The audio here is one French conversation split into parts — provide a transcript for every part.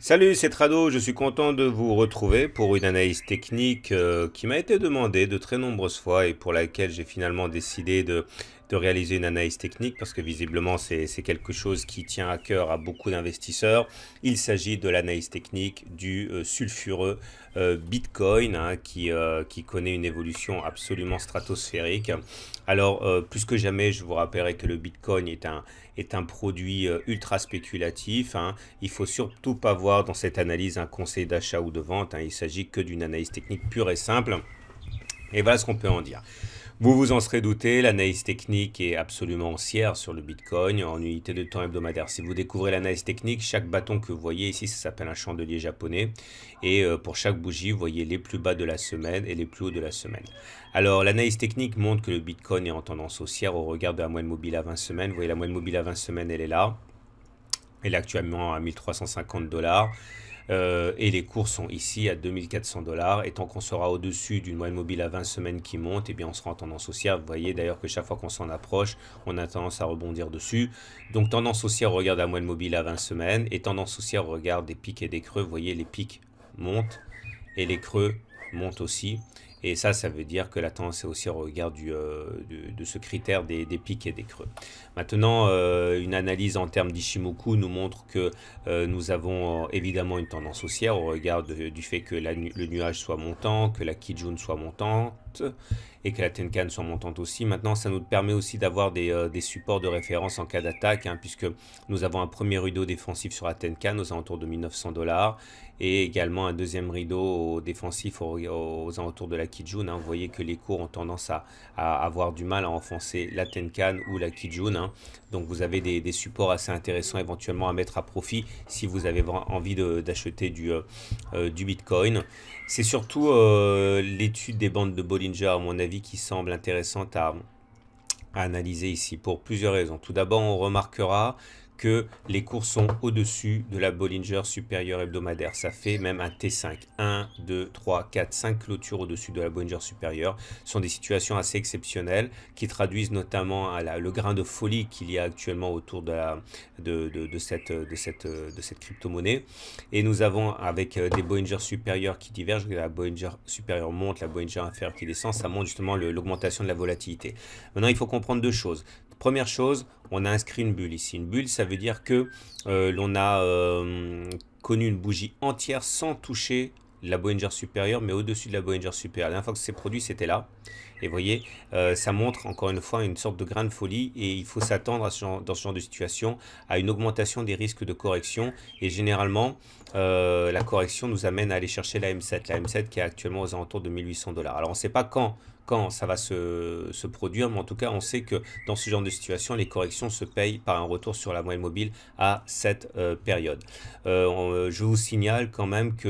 Salut, c'est Trado, je suis content de vous retrouver pour une analyse technique euh, qui m'a été demandée de très nombreuses fois et pour laquelle j'ai finalement décidé de de réaliser une analyse technique parce que visiblement c'est quelque chose qui tient à cœur à beaucoup d'investisseurs. Il s'agit de l'analyse technique du euh, sulfureux euh, Bitcoin hein, euh, qui, connaît une évolution absolument stratosphérique. Alors plus que jamais je vous rappellerai que le Bitcoin est un, produit ultra spéculatif. Hein. Il faut surtout pas voir dans cette analyse un conseil d'achat ou de vente. Hein. Il s'agit que d'une analyse technique pure et simple. Et voilà ce qu'on peut en dire. Vous vous en serez douté, l'analyse technique est absolument ancière sur le Bitcoin en unité de temps hebdomadaire. Si vous découvrez l'analyse technique, chaque bâton que vous voyez ici, ça s'appelle un chandelier japonais. Et euh, pour chaque bougie, vous voyez les plus bas de la semaine et les plus hauts de la semaine. Alors l'analyse technique montre que le Bitcoin est en tendance haussière au regard de la moyenne mobile à 20 semaines. Vous voyez la moyenne mobile à 20 semaines, elle est là. Elle est actuellement à 1350 dollars. Euh, et les cours sont ici à 2400 dollars. Et tant qu'on sera au-dessus d'une moyenne mobile à 20 semaines qui monte, et eh bien on sera en tendance haussière. Vous voyez d'ailleurs que chaque fois qu'on s'en approche, on a tendance à rebondir dessus. Donc tendance haussière, on regarde la moyenne mobile à 20 semaines. Et tendance haussière, on regarde des pics et des creux. Vous voyez, les pics montent et les creux montent aussi. Et ça, ça veut dire que la tendance est aussi au regard euh, de, ce critère des, pics et des creux. Maintenant, euh, une analyse en termes d'Ishimoku nous montre que euh, nous avons évidemment une tendance haussière au regard du fait que le nuage soit montant, que la Kijun soit montant, et que la Tenkan soit montante aussi. Maintenant, ça nous permet aussi d'avoir des, euh, supports de référence en cas d'attaque, hein, puisque nous avons un premier rideau défensif sur la Tenkan aux alentours de 1900 dollars et également un deuxième rideau défensif aux, alentours de la Kijun. Hein. Vous voyez que les cours ont tendance à, avoir du mal à enfoncer la Tenkan ou la Kijun. Hein. Donc vous avez des, supports assez intéressants éventuellement à mettre à profit si vous avez envie d'acheter du euh, euh, Bitcoin. C'est surtout euh, l'étude des bandes de Bollinger, à mon avis, qui semble intéressante à analyser ici pour plusieurs raisons. Tout d'abord, on remarquera que les cours sont au-dessus de la Bollinger supérieure hebdomadaire. Ça fait même un T5. 1, 2, 3, 4, 5 clôtures au-dessus de la Bollinger supérieure. Ce sont des situations assez exceptionnelles qui traduisent notamment le grain de folie qu'il y a actuellement autour de, cette, de cette crypto-monnaie. Et nous avons avec euh, des Bollinger supérieurs qui divergent, la Bollinger supérieure monte, la Bollinger inférieure qui descend, ça montre justement l'augmentation de la volatilité. Maintenant, il faut comprendre deux choses. Première chose, on a inscrit une bulle ici. Une bulle, ça veut dire que euh, l'on a euh, connu une bougie entière sans toucher la Bollinger supérieure, mais au-dessus de la Bollinger supérieure. La fois que c'est produit, c'était là. Et vous voyez, euh, ça montre encore une fois une sorte de grain de folie et il faut s'attendre dans ce genre de situation à une augmentation des risques de correction. Et généralement, euh, la correction nous amène à aller chercher la M7, la M7 qui est actuellement aux alentours de 1800 dollars. Alors on ne sait pas quand quand ça va se, produire, mais en tout cas, on sait que dans ce genre de situation, les corrections se payent par un retour sur la moyenne mobile à cette euh, période. je vous signale quand même que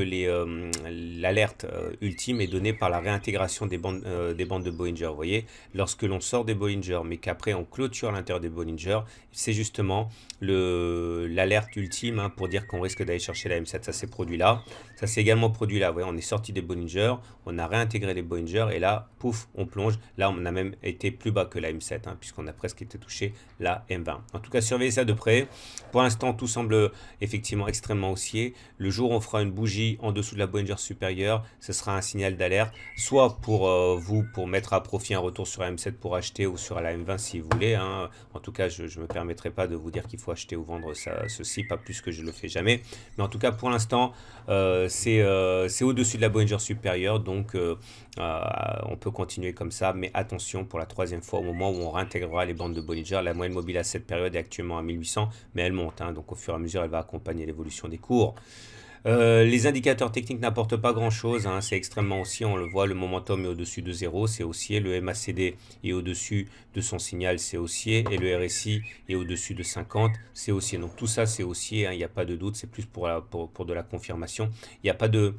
l'alerte ultime est donnée par la réintégration des bandes, des bandes de Bollinger. Vous voyez, lorsque l'on sort des Bollinger, mais qu'après on clôture l'intérieur des Bollinger, c'est justement l'alerte ultime hein, pour dire qu'on risque d'aller chercher la M7. Ça s'est produit là. Ça s'est également produit là. Vous voyez, on est sorti des Bollinger, on a réintégré les Bollinger et là, pouf, on plonge. Là, on a même été plus bas que la M7 hein, puisqu'on a presque été touché la M20. En tout cas, surveillez ça de près. Pour l'instant, tout semble effectivement extrêmement haussier. Le jour où on fera une bougie en dessous de la Bollinger supérieure, ce sera un signal d'alerte, soit pour euh, vous, pour mettre profit un retour sur M7 pour acheter ou sur la M20 si vous voulez. Hein. En tout cas, je ne me permettrai pas de vous dire qu'il faut acheter ou vendre ça, ceci, pas plus que je le fais jamais. Mais en tout cas, pour l'instant, euh, c'est euh, au-dessus de la Bollinger supérieure, donc euh, euh, on peut continuer comme ça. Mais attention, pour la troisième fois, au moment où on réintégrera les bandes de Bollinger, la moyenne mobile à cette période est actuellement à 1800, mais elle monte. Hein. donc au fur et à mesure, elle va accompagner l'évolution des cours. Euh, les indicateurs techniques n'apportent pas grand-chose, hein. c'est extrêmement haussier, on le voit, le momentum est au-dessus de 0, c'est haussier, le MACD est au-dessus de son signal, c'est haussier, et le RSI est au-dessus de 50, c'est haussier. Donc tout ça, c'est haussier, hein. il n'y a pas de doute, c'est plus pour, pour de la confirmation. Il n'y a pas de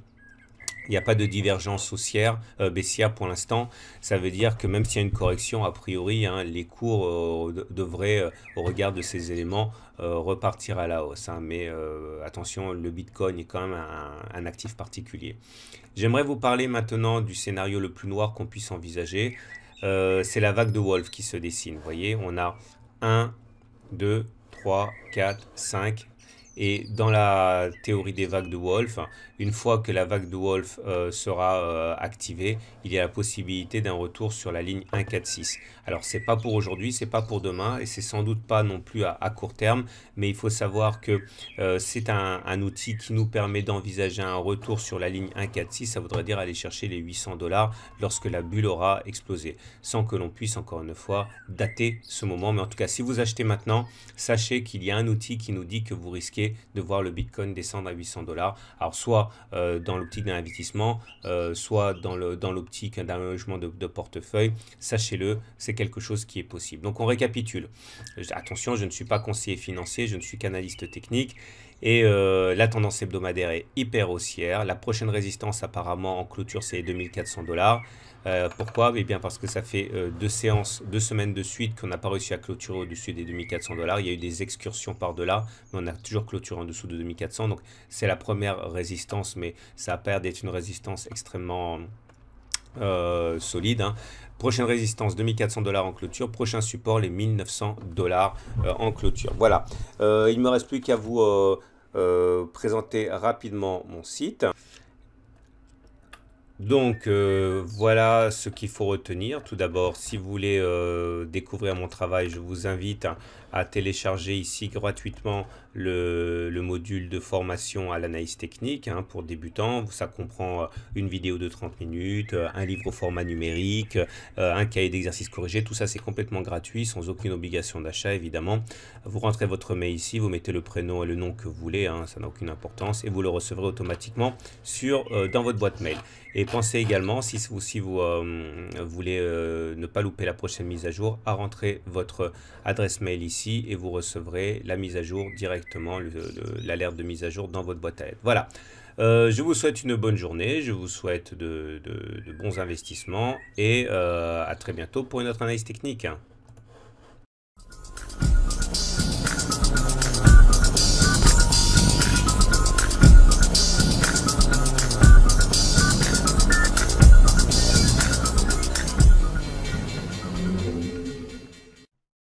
il n'y a pas de divergence haussière, euh, baissière pour l'instant. Ça veut dire que même s'il y a une correction, a priori, hein, les cours euh, devraient, euh, au regard de ces éléments, repartir à la hausse. Hein. Mais attention, le Bitcoin est quand même un, un actif particulier. J'aimerais vous parler maintenant du scénario le plus noir qu'on puisse envisager. C'est la vague de Wolf qui se dessine. Vous voyez, on a 1, 2, 3, 4, 5, et dans la théorie des vagues de Wolf, une fois que la vague de Wolf euh, sera euh, activée, il y a la possibilité d'un retour sur la ligne 146. Alors c'est pas pour aujourd'hui, c'est pas pour demain, et c'est sans doute pas non plus à, court terme, mais il faut savoir que euh, c'est un, un, outil qui nous permet d'envisager un retour sur la ligne 146. Ça voudrait dire aller chercher les 800 dollars lorsque la bulle aura explosé, sans que l'on puisse encore une fois dater ce moment. Mais en tout cas, si vous achetez maintenant, sachez qu'il y a un outil qui nous dit que vous risquez de voir le Bitcoin descendre à 800 dollars. Alors soit euh, dans l'optique d'un investissement, euh, soit dans l'optique dans d'un logement de portefeuille. Sachez-le, c'est quelque chose qui est possible. Donc on récapitule. Attention, je ne suis pas conseiller financier, je ne suis qu'analyste technique. Et euh, la tendance hebdomadaire est hyper haussière. La prochaine résistance, apparemment, en clôture, c'est 2400 dollars. Euh, pourquoi Eh bien, parce que ça fait euh, deux séances, deux semaines de suite qu'on n'a pas réussi à clôturer au-dessus des 2400 dollars. Il y a eu des excursions par-delà, mais on a toujours clôturé en dessous de 2400. Donc, c'est la première résistance, mais ça a l'air d'être une résistance extrêmement euh, solide. Hein. Prochaine résistance, 2400 dollars en clôture. Prochain support, les 1900 dollars euh, en clôture. Voilà. Euh, il me reste plus qu'à vous présenter rapidement mon site. Donc euh, voilà ce qu'il faut retenir. Tout d'abord, si vous voulez euh, découvrir mon travail, je vous invite à télécharger ici gratuitement le, module de formation à l'analyse technique hein, pour débutants. Ça comprend euh, une vidéo de 30 minutes, un livre au format numérique, un cahier d'exercice corrigé. Tout ça, c'est complètement gratuit, sans aucune obligation d'achat, évidemment. Vous rentrez votre mail ici, vous mettez le prénom et le nom que vous voulez, hein, ça n'a aucune importance, et vous le recevrez automatiquement sur, dans votre boîte mail pensez également, si vous, si vous euh, voulez euh, ne pas louper la prochaine mise à jour, à rentrer votre adresse mail ici et vous recevrez la mise à jour directement, l'alerte de mise à jour dans votre boîte à lettres. Voilà. Euh, je vous souhaite une bonne journée, je vous souhaite de, bons investissements et à très bientôt pour une autre analyse technique.